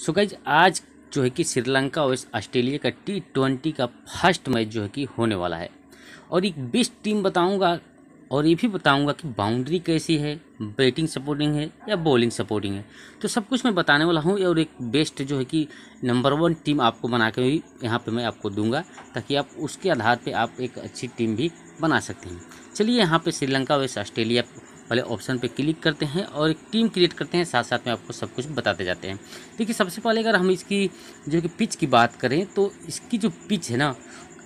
so guys आज जो है कि श्रीलंका और ऑस्ट्रेलिया का टी ट्वेंटी का फर्स्ट मैच जो है कि होने वाला है और एक बेस्ट टीम बताऊंगा और ये भी बताऊंगा कि बाउंड्री कैसी है बैटिंग सपोर्टिंग है या बॉलिंग सपोर्टिंग है तो सब कुछ मैं बताने वाला हूँ और एक बेस्ट जो है कि नंबर वन टीम आपको बना के भी यहाँ पर मैं आपको दूंगा ताकि आप उसके आधार पर आप एक अच्छी टीम भी बना सकते हैं चलिए यहाँ पर श्रीलंका वेस्ट ऑस्ट्रेलिया वाले ऑप्शन पर क्लिक करते हैं और एक टीम क्रिएट करते हैं साथ साथ में आपको सब कुछ बताते जाते हैं देखिए सबसे पहले अगर हम इसकी जो कि पिच की बात करें तो इसकी जो पिच है ना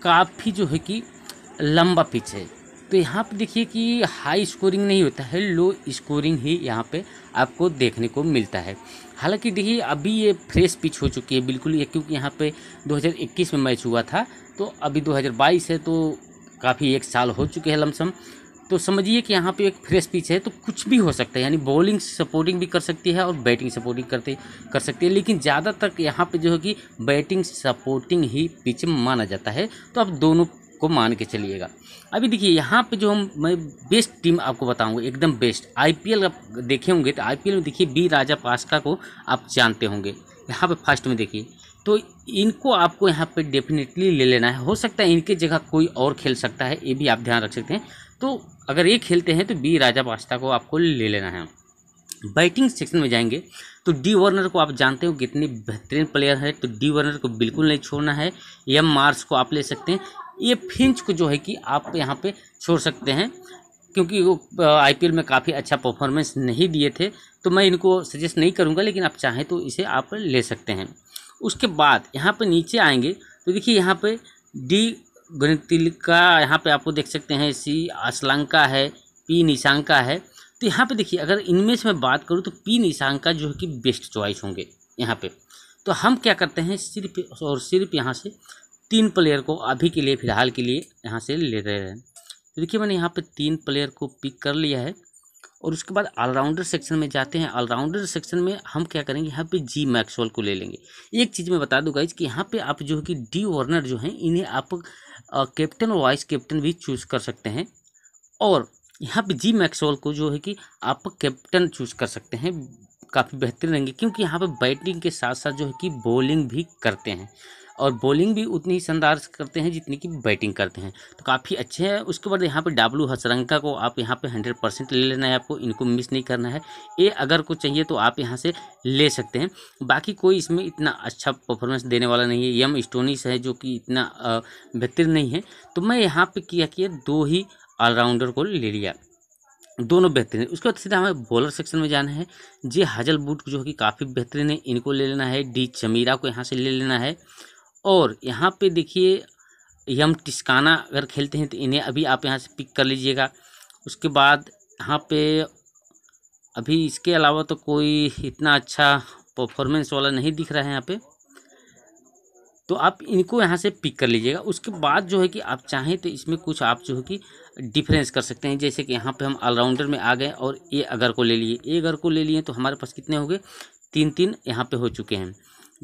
काफ़ी जो है कि लंबा पिच है तो यहाँ पर देखिए कि हाई स्कोरिंग नहीं होता है लो स्कोरिंग ही यहाँ पर आपको देखने को मिलता है हालांकि देखिए अभी ये फ्रेश पिच हो चुकी है बिल्कुल ये क्योंकि यहाँ पे 2021 में मैच हुआ था तो अभी 2022 है तो काफ़ी एक साल हो चुके हैं लमसम तो समझिए कि यहाँ पे एक फ्रेश पिच है तो कुछ भी हो सकता है यानी बॉलिंग सपोर्टिंग भी कर सकती है और बैटिंग सपोर्टिंग करते कर सकती है लेकिन ज़्यादातर यहाँ पे जो है कि बैटिंग सपोर्टिंग ही पिच माना जाता है तो आप दोनों को मान के चलिएगा अभी देखिए यहाँ पे जो हम मैं बेस्ट टीम आपको बताऊँगा एकदम बेस्ट आई आप देखे होंगे तो आई में देखिए बी राजा पास्का को आप जानते होंगे यहाँ पर फर्स्ट में देखिए तो इनको आपको यहाँ पे डेफिनेटली ले लेना है हो सकता है इनके जगह कोई और खेल सकता है ये भी आप ध्यान रख सकते हैं तो अगर ये खेलते हैं तो बी राजा पास्ता को आपको ले लेना है बैटिंग सेक्शन में जाएंगे तो डी वर्नर को आप जानते हो कितने बेहतरीन प्लेयर है तो डी वर्नर को बिल्कुल नहीं छोड़ना है एम मार्स को आप ले सकते हैं ये फिंच को जो है कि आप यहाँ पर छोड़ सकते हैं क्योंकि वो आईपीएल में काफ़ी अच्छा परफॉर्मेंस नहीं दिए थे तो मैं इनको सजेस्ट नहीं करूँगा लेकिन आप चाहें तो इसे आप ले सकते हैं उसके बाद यहाँ पे नीचे आएंगे तो देखिए यहाँ पे डी का यहाँ पे आपको देख सकते हैं सी असलंका है पी निशांका है तो यहाँ पे देखिए अगर इनमें से मैं बात करूँ तो पी निशांका जो है कि बेस्ट चॉइस होंगे यहाँ पे तो हम क्या करते हैं सिर्फ और सिर्फ यहाँ से तीन प्लेयर को अभी के लिए फ़िलहाल के लिए यहाँ से ले रहे हैं तो देखिए मैंने यहाँ पर तीन प्लेयर को पिक कर लिया है और उसके बाद ऑलराउंडर सेक्शन में जाते हैं ऑलराउंडर सेक्शन में हम क्या करेंगे यहाँ पे जी मैक्सवेल को ले लेंगे एक चीज़ मैं बता दूंगा इस कि यहाँ पे आप जो है कि डी वर्नर जो हैं इन्हें आप कैप्टन और वाइस कैप्टन भी चूज कर सकते हैं और यहाँ पे जी मैक्सवेल को जो है कि आप कैप्टन चूज कर सकते हैं काफ़ी बेहतरीन रहेंगे क्योंकि यहाँ पर बैटिंग के साथ साथ जो है कि बॉलिंग भी करते हैं और बॉलिंग भी उतनी ही शानदार करते हैं जितनी कि बैटिंग करते हैं तो काफ़ी अच्छे हैं उसके बाद यहाँ पर डाब्लू हसरंका को आप यहाँ पर हंड्रेड परसेंट ले लेना है आपको इनको मिस नहीं करना है ये अगर को चाहिए तो आप यहाँ से ले सकते हैं बाकी कोई इसमें इतना अच्छा परफॉर्मेंस देने वाला नहीं है यम स्टोनिस है जो कि इतना बेहतर नहीं है तो मैं यहाँ पर किया कि दो ही ऑलराउंडर को ले लिया दोनों बेहतरीन है उसके बाद सीधा हमें बॉलर सेक्शन में जाना है जे हाजल बूट जो कि काफ़ी बेहतरीन है इनको ले लेना है डी चमीरा को यहाँ से ले लेना है और यहाँ पे देखिए यम हम टिस्काना अगर खेलते हैं तो इन्हें अभी आप यहाँ से पिक कर लीजिएगा उसके बाद यहाँ पे अभी इसके अलावा तो कोई इतना अच्छा परफॉर्मेंस वाला नहीं दिख रहा है यहाँ पे तो आप इनको यहाँ से पिक कर लीजिएगा उसके बाद जो है कि आप चाहें तो इसमें कुछ आप जो है कि डिफरेंस कर सकते हैं जैसे कि यहाँ पे हम ऑलराउंडर में आ गए और ए अगर को ले लिए ए अगर को ले लिए तो हमारे पास कितने हो गए तीन तीन यहाँ पे हो चुके हैं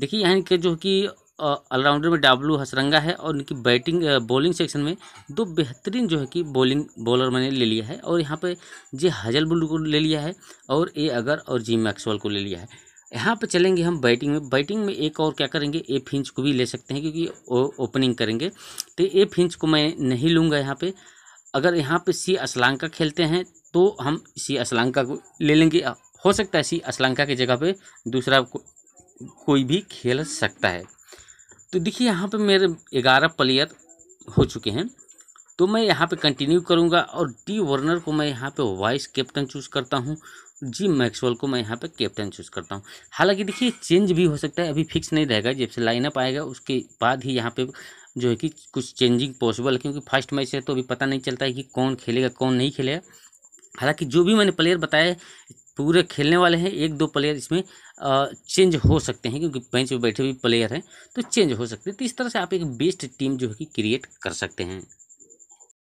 देखिए यहाँ के जो कि ऑलराउंडर में डाब्लू हसरंगा है और उनकी बैटिंग बॉलिंग सेक्शन में दो बेहतरीन जो है कि बॉलिंग बॉलर मैंने ले लिया है और यहाँ पे जे हजल बुल्ड को ले लिया है और ए अगर और जी मैक्सवेल को ले लिया है यहाँ पे चलेंगे हम बैटिंग में बैटिंग में एक और क्या करेंगे ए फिंच को भी ले सकते हैं क्योंकि ओपनिंग करेंगे तो ए फिंच को मैं नहीं लूँगा यहाँ पर अगर यहाँ पर सी असलांका खेलते हैं तो हम सी असलांका को ले लेंगे हो सकता है सी असलांका की जगह पे दूसरा को, कोई भी खेल सकता है तो देखिए यहाँ पे मेरे ग्यारह प्लेयर हो चुके हैं तो मैं यहाँ पे कंटिन्यू करूँगा और डी वर्नर को मैं यहाँ पे वाइस कैप्टन चूज़ करता हूँ जी मैक्सवेल को मैं यहाँ पे कैप्टन चूज़ करता हूँ हालांकि देखिए चेंज भी हो सकता है अभी फिक्स नहीं रहेगा जब से लाइनअप आएगा उसके बाद ही यहाँ पे जो है कि कुछ चेंजिंग पॉसिबल है क्योंकि फर्स्ट मैच है तो अभी पता नहीं चलता है कि कौन खेलेगा कौन नहीं खेलेगा हालांकि जो भी मैंने प्लेयर बताए पूरे खेलने वाले हैं एक दो प्लेयर इसमें चेंज हो सकते हैं क्योंकि बेंच पे बैठे हुए प्लेयर हैं तो चेंज हो सकते हैं तो इस तरह से आप एक बेस्ट टीम जो है कि क्रिएट कर सकते हैं